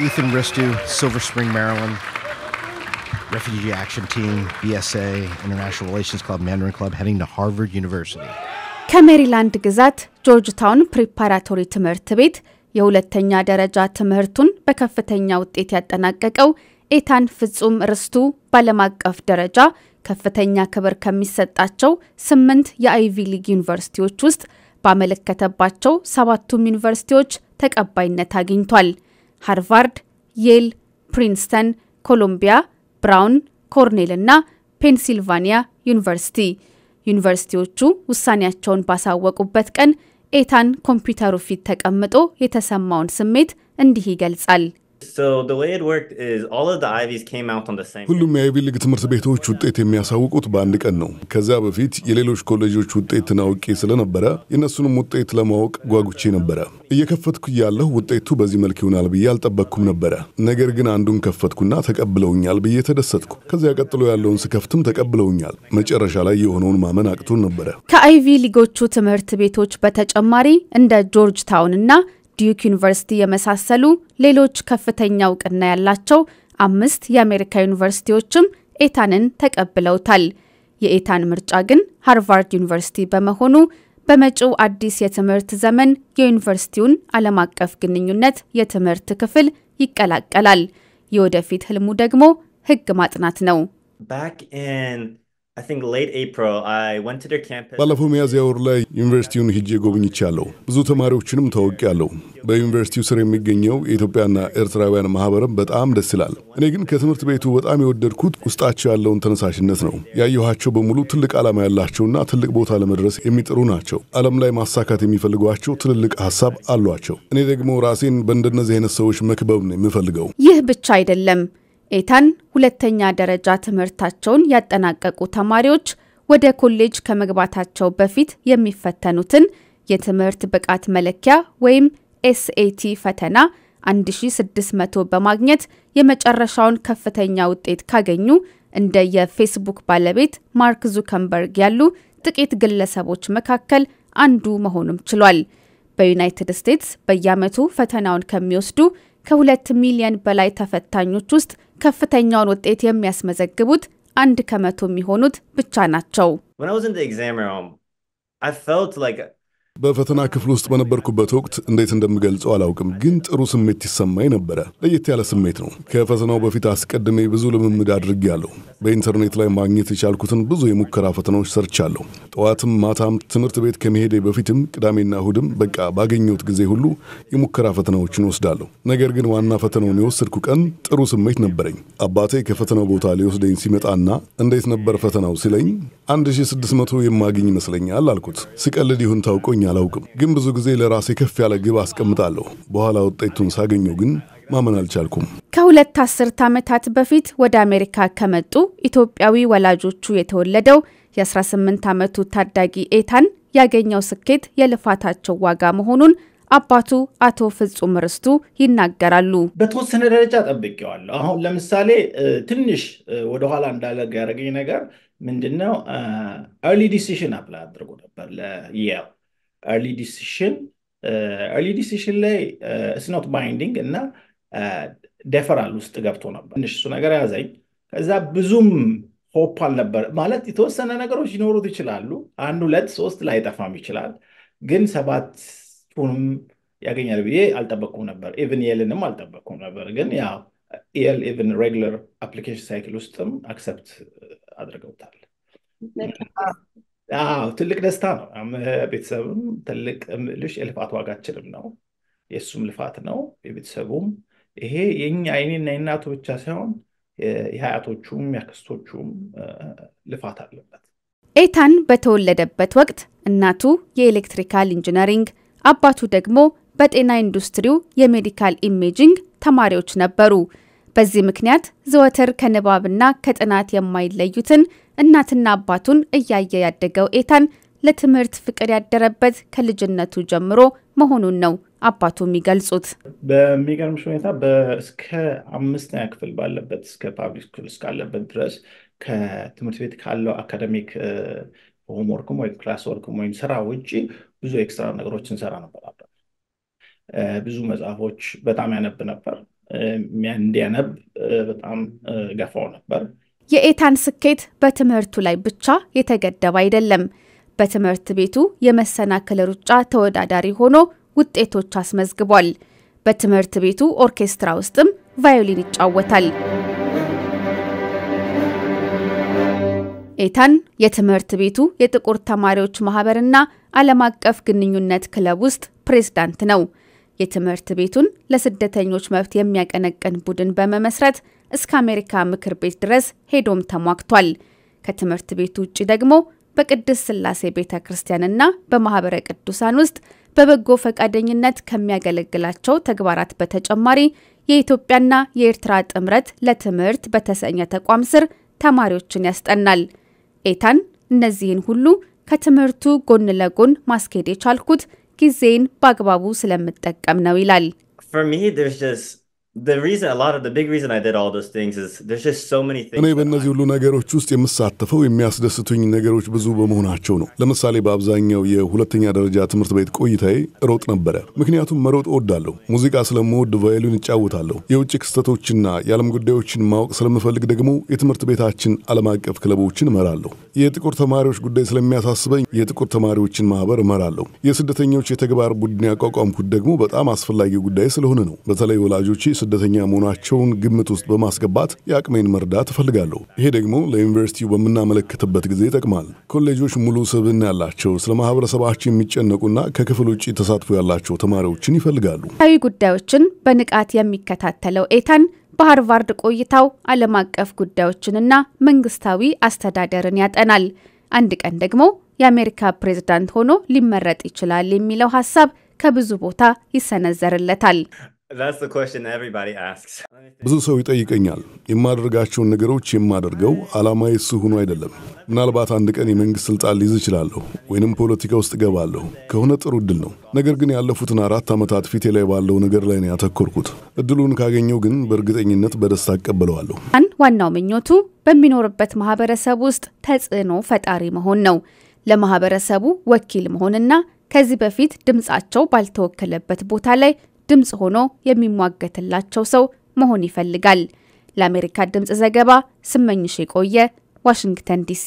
Ethan Ristu, Silver Spring, Maryland, Refugee Action Team, BSA, International Relations Club, Mandarin Club, heading to Harvard University. ከሜሪላንድ ግዛት ጆርጅታውን ፕሪፓራቶሪ ትምህርት ቤት የሁለተኛ ደረጃ ትምህርቱን በከፍተኛ ውጤት ያጠናቀቀው ኤታን ፍጹም ርስቱ ባለም አቀፍ ደረጃ ከፍተኛ ክብር ከሚሰጣቸው ስምንት የአይቪ ሊግ ዩኒቨርሲቲዎች ውስጥ ባመለከተባቸው ሰባቱም ዩኒቨርሲቲዎች ተቀባይነት አግኝቷል። ሃርቫርድ፣ የል ፕሪንስተን፣ ኮሎምቢያ፣ ብራውን፣ ኮርኔል እና ፔንሲልቫኒያ ዩኒቨርሲቲ። ዩኒቨርሲቲዎቹ ውሳኔያቸውን ባሳወቁበት ቀን ኤታን ኮምፒውተሩ ፊት ተቀምጦ የተሰማውን ስሜት እንዲህ ይገልጻል። ሁሉም የአይቪ ሊግ ትምህርት ቤቶች ውጤት የሚያሳውቁት በአንድ ቀን ነው። ከዚያ በፊት የሌሎች ኮሌጆች ውጤትን አውቄ ስለነበረ የእነሱንም ውጤት ለማወቅ ጓጉቼ ነበረ። እየከፈትኩ ያለሁ ውጤቱ በዚህ መልክ ይሆናል ብዬ አልጠበቅኩም ነበረ። ነገር ግን አንዱን ከፈትኩና ተቀብለውኛል ብዬ ተደሰትኩ። ከዚያ ቀጥሎ ያለውን ስከፍትም ተቀብለውኛል። መጨረሻ ላይ የሆነውን ማመን አቅቶን ነበረ። ከአይቪ ሊጎቹ ትምህርት ቤቶች በተጨማሪ እንደ ጆርጅ ታውን እና ዲዩክ ዩኒቨርሲቲ የመሳሰሉ ሌሎች ከፍተኛ እውቅና ያላቸው አምስት የአሜሪካ ዩኒቨርሲቲዎችም ኤታንን ተቀብለውታል። የኤታን ምርጫ ግን ሃርቫርድ ዩኒቨርሲቲ በመሆኑ በመጪው አዲስ የትምህርት ዘመን የዩኒቨርሲቲውን ዓለም አቀፍ ግንኙነት የትምህርት ክፍል ይቀላቀላል። የወደፊት ህልሙ ደግሞ ህግ ማጥናት ነው። ባለፈው ሚያዝያ ወር ላይ ዩኒቨርሲቲውን ሂጄ ጎብኝቻለሁ። ብዙ ተማሪዎችንም ታውቂያለሁ። በዩኒቨርሲቲው ስር የሚገኘው የኢትዮጵያና ኤርትራውያን ማህበርም በጣም ደስ ይላል። እኔ ግን ከትምህርት ቤቱ በጣም የወደድኩት ውስጣቸው ያለውን ተነሳሽነት ነው። ያየኋቸው በሙሉ ትልቅ ዓላማ ያላቸውና ትልቅ ቦታ ለመድረስ የሚጥሩ ናቸው። ዓለም ላይ ማሳካት የሚፈልጓቸው ትልልቅ ሀሳብ አሏቸው። እኔ ደግሞ ራሴን በእንደነዚህ አይነት ሰዎች መክበብ ነው የምፈልገው። ይህ ብቻ አይደለም። ኤታን ሁለተኛ ደረጃ ትምህርታቸውን ያጠናቀቁ ተማሪዎች ወደ ኮሌጅ ከመግባታቸው በፊት የሚፈተኑትን የትምህርት ብቃት መለኪያ ወይም ኤስኤቲ ፈተና 1600 በማግኘት የመጨረሻውን ከፍተኛ ውጤት ካገኙ እንደ የፌስቡክ ባለቤት ማርክ ዙከንበርግ ያሉ ጥቂት ግለሰቦች መካከል አንዱ መሆኑም ችሏል። በዩናይትድ ስቴትስ በየዓመቱ ፈተናውን ከሚወስዱ ከሁለት ሚሊዮን በላይ ተፈታኞች ውስጥ ከፍተኛውን ውጤት የሚያስመዘግቡት አንድ ከመቶ የሚሆኑት ብቻ ናቸው። በፈተና ክፍል ውስጥ በነበርኩበት ወቅት እንዴት እንደምገልጸው አላውቅም፣ ግን ጥሩ ስሜት ይሰማኝ ነበረ። ለየት ያለ ስሜት ነው። ከፈተናው በፊት አስቀድሜ ብዙ ልምምድ አድርጌያለሁ። በኢንተርኔት ላይ ማግኘት የቻልኩትን ብዙ የሙከራ ፈተናዎች ሰርቻለሁ። ጠዋትም ማታም፣ ትምህርት ቤት ከመሄዴ በፊትም፣ ቅዳሜና እሁድም፣ በቃ ባገኘሁት ጊዜ ሁሉ የሙከራ ፈተናዎችን ወስዳለሁ። ነገር ግን ዋና ፈተናውን የወሰድኩ ቀን ጥሩ ስሜት ነበረኝ። አባቴ ከፈተናው ቦታ ሊወስደኝ ሲመጣና እንዴት ነበር ፈተናው ሲለኝ 1600 የማገኝ ይመስለኛል አልኩት። ስቀልድ ይሁን ታውቆኝ ገጥሞኝ አላውቅም፣ ግን ብዙ ጊዜ ለራሴ ከፍ ያለ ግብ አስቀምጣለሁ። በኋላ ውጤቱን ሳገኘው ግን ማመን አልቻልኩም። ከሁለት አስርት ዓመታት በፊት ወደ አሜሪካ ከመጡ ኢትዮጵያዊ ወላጆቹ የተወለደው የ18 ዓመቱ ታዳጊ ኤታን ያገኘው ስኬት የልፋታቸው ዋጋ መሆኑን አባቱ አቶ ፍጹም ርስቱ ይናገራሉ። በተወሰነ ደረጃ ጠብቄዋለሁ። አሁን ለምሳሌ ትንሽ ወደኋላ እንዳለ ያደረገኝ ነገር ምንድነው? ኤርሊ ዲሲሽን አፕላይ አድርጎ ነበር ለየው ኤርሊ ዲሲሽን ኤርሊ ዲሲሽን ላይ ስኖት uh, ባይንዲንግ እና ደፈራል uh, ውስጥ ገብቶ ነበር። ትንሽ እሱ ነገር ያዘኝ። ከዛ ብዙም ሆፕ አልነበር ማለት የተወሰነ ነገሮች ሊኖሩት ይችላሉ። አንድ ሁለት ሶስት ላይ ጠፋም ይችላል፣ ግን ሰባቱንም ያገኛል ብዬ አልጠበቅኩም ነበር። ኢቭን የልንም አልጠበቅኩም ነበር። ግን ያው ኤል ኢቭን ሬጉለር አፕሊኬሽን ሳይክል ውስጥም አክሰፕት uh, አድርገውታል። ትልቅ ደስታ ነው። ቤተሰብም ትልቅ ልሽ የልፋት ዋጋችንም ነው፣ የእሱም ልፋት ነው፣ የቤተሰቡም ይሄ የኛ የኔና የእናቱ ብቻ ሳይሆን የሀያቶቹም ያክስቶቹም ልፋት አለበት። ኤታን በተወለደበት ወቅት እናቱ የኤሌክትሪካል ኢንጂነሪንግ፣ አባቱ ደግሞ በጤና ኢንዱስትሪው የሜዲካል ኢሜጂንግ ተማሪዎች ነበሩ። በዚህ ምክንያት ዘወትር ከንባብና ከጥናት የማይለዩትን እናትና አባቱን እያየ ያደገው ኤታን ለትምህርት ፍቅር ያደረበት ከልጅነቱ ጀምሮ መሆኑን ነው አባቱ የሚገልጹት። በሚገርምሽ ሁኔታ እስከ አምስተኛ ክፍል ባለበት እስከ ፓብሊክ ስኩል እስካለበት ድረስ ከትምህርት ቤት ካለው አካደሚክ ሆምወርክም ወይም ክላስ ወርክም ወይም ስራ ውጭ ብዙ ኤክስትራ ነገሮች እንሰራ ነበር። ብዙ መጽሐፎች በጣም ያነብ ነበር። እንዲያነብ በጣም ገፋው ነበር። የኤታን ስኬት በትምህርቱ ላይ ብቻ የተገደበ አይደለም። በትምህርት ቤቱ የመሰናክል ሩጫ ተወዳዳሪ ሆኖ ውጤቶች አስመዝግቧል። በትምህርት ቤቱ ኦርኬስትራ ውስጥም ቫዮሊን ይጫወታል። ኤታን የትምህርት ቤቱ የጥቁር ተማሪዎች ማህበርና ዓለም አቀፍ ግንኙነት ክለብ ውስጥ ፕሬዝዳንት ነው። የትምህርት ቤቱን ለስደተኞች መብት የሚያቀነቅን ቡድን በመመስረት እስከ አሜሪካ ምክር ቤት ድረስ ሄዶም ተሟግቷል። ከትምህርት ቤቱ ውጭ ደግሞ በቅድስት ስላሴ ቤተ ክርስቲያንና በማህበረ ቅዱሳን ውስጥ በበጎ ፈቃደኝነት ከሚያገለግላቸው ተግባራት በተጨማሪ የኢትዮጵያና የኤርትራ ጥምረት ለትምህርት በተሰኘ ተቋም ስር ተማሪዎችን ያስጠናል። ኤታን እነዚህን ሁሉ ከትምህርቱ ጎን ለጎን ማስኬድ የቻልኩት ጊዜን በአግባቡ ስለምጠቀም ነው ይላል። እኔ በእነዚህ ሁሉ ነገሮች ውስጥ የምሳተፈው የሚያስደስቱኝ ነገሮች ብዙ በመሆናቸው ነው። ለምሳሌ በአብዛኛው የሁለተኛ ደረጃ ትምህርት ቤት ቆይታዬ ሮጥ ነበረ፣ ምክንያቱም መሮጥ እወዳለሁ። ሙዚቃ ስለምወድ ቫዮሊን እጫወታለሁ። የውጭ ክስተቶችና የዓለም ጉዳዮችን ማወቅ ስለምፈልግ ደግሞ የትምህርት ቤታችን ዓለም አቀፍ ክለቦችን እመራለሁ። የጥቁር ተማሪዎች ጉዳይ ስለሚያሳስበኝ የጥቁር ተማሪዎችን ማህበር እመራለሁ። የስደተኞች የተግባር ቡድን ያቋቋምኩት ደግሞ በጣም አስፈላጊ ጉዳይ ስለሆነ ነው። በተለይ ወላጆች ስደተኛ መሆናቸውን ግምት ውስጥ በማስገባት የአቅሜን መርዳት እፈልጋለሁ። ይሄ ደግሞ ለዩኒቨርሲቲው በምናመለክትበት ጊዜ ይጠቅማል። ኮሌጆች ሙሉ ስብዕና ያላቸው ስለ ማህበረሰባቸው የሚጨነቁና ከክፍል ውጭ ተሳትፎ ያላቸው ተማሪዎችን ይፈልጋሉ። ታዊ ጉዳዮችን በንቃት የሚከታተለው ኤታን በሃርቫርድ ቆይታው ዓለም አቀፍ ጉዳዮችንና መንግስታዊ አስተዳደርን ያጠናል። አንድ ቀን ደግሞ የአሜሪካ ፕሬዝዳንት ሆኖ ሊመረጥ ይችላል የሚለው ሀሳብ ከብዙ ቦታ ይሰነዘርለታል። ብዙ ሰው ይጠይቀኛል። የማደርጋቸውን ነገሮች የማደርገው ዓላማ የሱ ሆኖ አይደለም። ምናልባት አንድ ቀን የመንግሥት ሥልጣን ሊይዝ እችላለሁ ወይንም ፖለቲካ ውስጥ እገባለሁ ከሆነ ጥሩ እድል ነው። ነገር ግን ያለፉትን አራት ዓመታት ፊቴ ላይ ባለው ነገር ላይ ነው ያተኮርኩት። እድሉን ካገኘው ግን በእርግጠኝነት በደስታ እቀበለዋለሁ። አን ዋናው ምኞቱ በሚኖርበት ማህበረሰብ ውስጥ ተጽዕኖ ፈጣሪ መሆን ነው። ለማህበረሰቡ ወኪል መሆንና ከዚህ በፊት ድምፃቸው ባልተወከለበት ቦታ ላይ ድምፅ ሆኖ የሚሟገትላቸው ሰው መሆን ይፈልጋል። ለአሜሪካ ድምፅ ዘገባ ስመኝሽ የቆየ ዋሽንግተን ዲሲ